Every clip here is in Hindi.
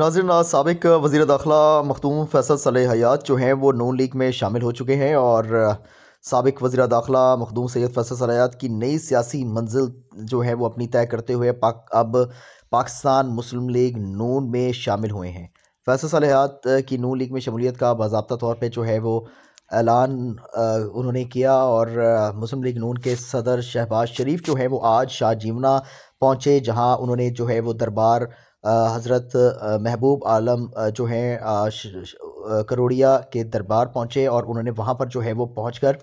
नाजिर नाज सबक वज़ी दाखिला मखदूम फैसल सल हयात जो हैं वो नून लीग में शामिल हो चुके हैं और सबक वज़ी दाखिला मखदूम सैद फैसल हयात की नई सियासी मंजिल जो है वो अपनी तय करते हुए पाक अब पाकिस्तान मुस्लिम लीग नून में शामिल हुए हैं फैसल हयात की नून लीग में शमूलियत का बाबा तौर पर जो है वो ऐलान उन्होंने किया और मुस्लिम लीग नून के सदर शहबाज शरीफ जो है वो आज शाह जीवना पहुँचे जहाँ उन्होंने जो है वो दरबार हज़रत महबूब आलम जो हैं करोड़िया के दरबार पहुँचे और उन्होंने वहाँ पर जो है वो पहुँच कर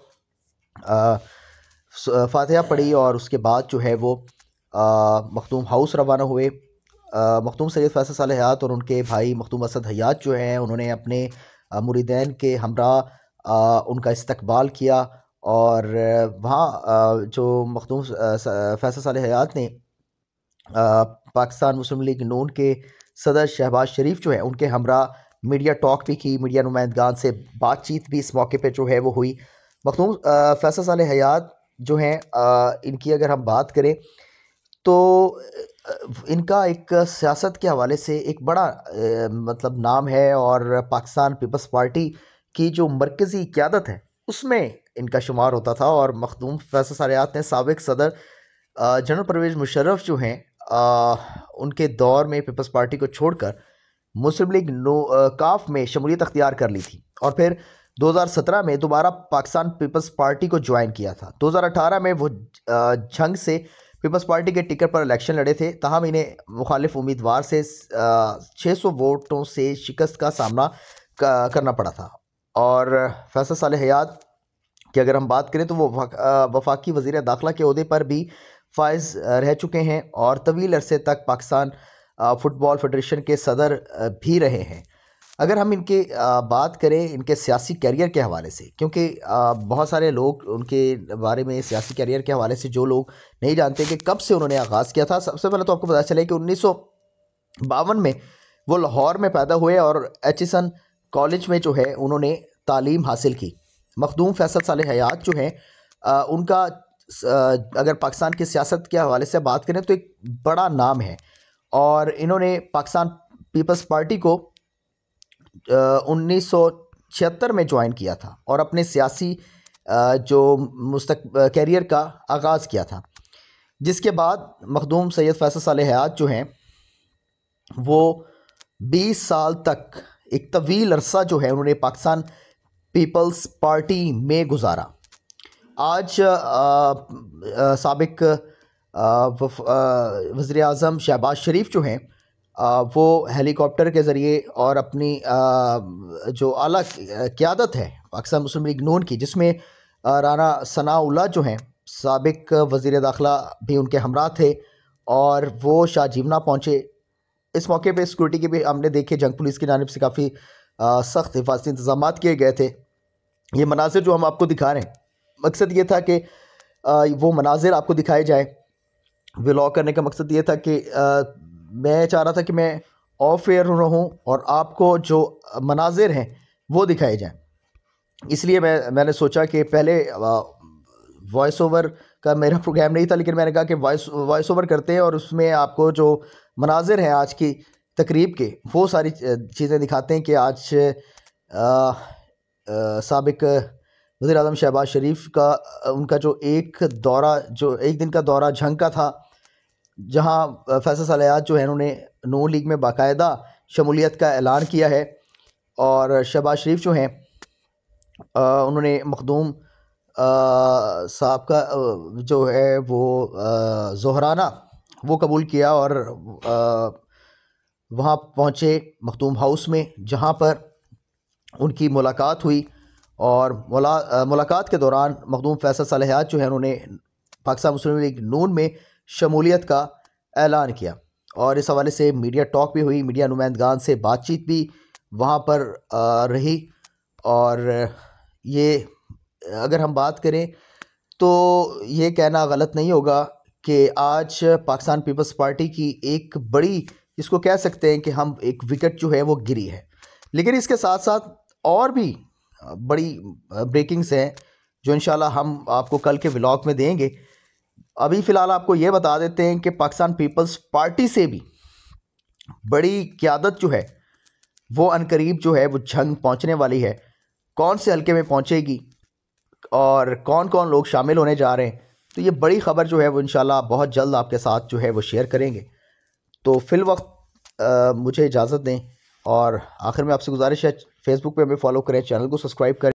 फातह पढ़ी और उसके बाद जो है वो मखदूम हाउस रवाना हुए मखदूम सैद फैसल साल हयात और उनके भाई मखदूम असद हयात जो हैं उन्होंने अपने मुरीदैन के हमरा उनका इस्तकबाल किया और वहाँ जो मखदूम फैसल साल हयात ने पाकिस्तान मुस्लिम लीग नून के सदर शहबाज शरीफ जो है उनके हमरा मीडिया टॉक भी की मीडिया नुमाइंदगान से बातचीत भी इस मौके पर जो है वो हुई मखनू फैसल साल हयात जो हैं इनकी अगर हम बात करें तो इनका एक सियासत के हवाले से एक बड़ा आ, मतलब नाम है और पाकिस्तान पीपल्स पार्टी की जो मरकज़ी क्यादत है उसमें इनका शुमार होता था और मखदूम फैसल सारियात ने सबक सदर जनरल परवेज़ मुशर्रफ जो हैं उनके दौर में पीपल्स पार्टी को छोड़कर मुस्लिम लीग नो काफ में शमूलियत अख्तियार कर ली थी और फिर 2017 में दोबारा पाकिस्तान पीपल्स पार्टी को ज्वाइन किया था 2018 में वो झंग से पीपल्स पार्टी के टिकट पर इलेक्शन लड़े थे तहम इन्हें मुखालिफ उम्मीदवार से 600 वोटों से शिकस्त का सामना करना पड़ा था और फैसल साल हयात की अगर हम बात करें तो वो वफाकी वजीर दाखिला के अहदे पर भी फायज रह चुके हैं और तवील अरसे तक पाकिस्तान फ़ुटबॉल फेडरेशन के सदर भी रहे हैं अगर हम इनके बात करें इनके सियासी कैरियर के हवाले से क्योंकि बहुत सारे लोग उनके बारे में सियासी कैरियर के हवाले से जो लोग नहीं जानते कि कब से उन्होंने आगाज़ किया था सबसे पहले तो आपको पता चले कि उन्नीस बावन में वो लाहौर में पैदा हुए और एचिसन कॉलेज में जो है उन्होंने तालीम हासिल की मखदूम फैसल साल हयात जो हैं उनका अगर पाकिस्तान की सियासत के हवाले से बात करें तो एक बड़ा नाम है और इन्होंने पाकिस्तान पीपल्स पार्टी को उन्नीस में ज्वाइन किया था और अपने सियासी जो मुस्तक कैरियर का आगाज़ किया था जिसके बाद मखदूम सैयद फैसल साल हयात जो हैं वो 20 साल तक एक तवील अरसा जो है उन्होंने पाकिस्तान पीपल्स पार्टी में गुजारा आज सबक वज़ी अजम शहबाज शरीफ जो हैं वो हेलीकॉप्टर के ज़रिए और अपनी जो अला क़्यादत है पाकिस्तान मुस्लिम लीग नून की जिसमें राना सनाउल्ला जो हैं सबक वज़ी दाखिला भी उनके हमरा थे और वो शाहजीवना पहुँचे इस मौके पर सिक्योरिटी के भी हमने देखे जंग पुलिस की जानब से काफ़ी सख्त हिफाजती इंतजाम किए गए थे ये मनाजिर जो हम आपको दिखा रहे हैं मकसद ये था कि वो मनाजिर आपको दिखाए जाए व्लॉग करने का मकसद ये था कि मैं चाह रहा था कि मैं ऑफ एयर रहूँ और आपको जो मनाजिर हैं वो दिखाए जाएँ इसलिए मैं मैंने सोचा कि पहले वॉइस ओवर का मेरा प्रोग्राम नहीं था लेकिन मैंने कहा कि वॉइस वॉइस ओवर करते हैं और उसमें आपको जो मनाजिर हैं आज की तकरीब के वो सारी चीज़ें दिखाते हैं कि आज सबक वज़ी अजम शहबाज शरीफ का उनका जो एक दौरा जो एक दिन का दौरा झंग का था जहाँ फैसल सलायात जो है उन्होंने नो लीग में बाकायदा शमूलियत का ऐलान किया है और शहबाज शरीफ जो हैं उन्होंने मखदूम साहब का जो है वो जहराना वो कबूल किया और वहाँ पहुँचे मखदूम हाउस में जहाँ पर उनकी मुलाकात हुई और मुला, मुलाकात के दौरान मखदूम फैसल सलाहियात जो है उन्होंने पाकिस्तान मुस्लिम लीग नून में शमूलियत का ऐलान किया और इस हवाले से मीडिया टॉक भी हुई मीडिया नुमाइंदगान से बातचीत भी वहाँ पर रही और ये अगर हम बात करें तो ये कहना गलत नहीं होगा कि आज पाकिस्तान पीपल्स पार्टी की एक बड़ी इसको कह सकते हैं कि हम एक विकेट जो है वो गिरी है लेकिन इसके साथ साथ और भी बड़ी ब्रेकिंग्स हैं जो इन हम आपको कल के व्लॉग में देंगे अभी फ़िलहाल आपको ये बता देते हैं कि पाकिस्तान पीपल्स पार्टी से भी बड़ी क्यादत जो है वो अनकरीब जो है वो जंग पहुंचने वाली है कौन से हलके में पहुंचेगी और कौन कौन लोग शामिल होने जा रहे हैं तो ये बड़ी ख़बर जो है वो शाला बहुत जल्द आपके साथ जो है वो शेयर करेंगे तो फिल वक्त आ, मुझे इजाज़त दें और आखिर में आपसे गुजारिश है फेसबुक पे हमें फॉलो करें चैनल को सब्सक्राइब करें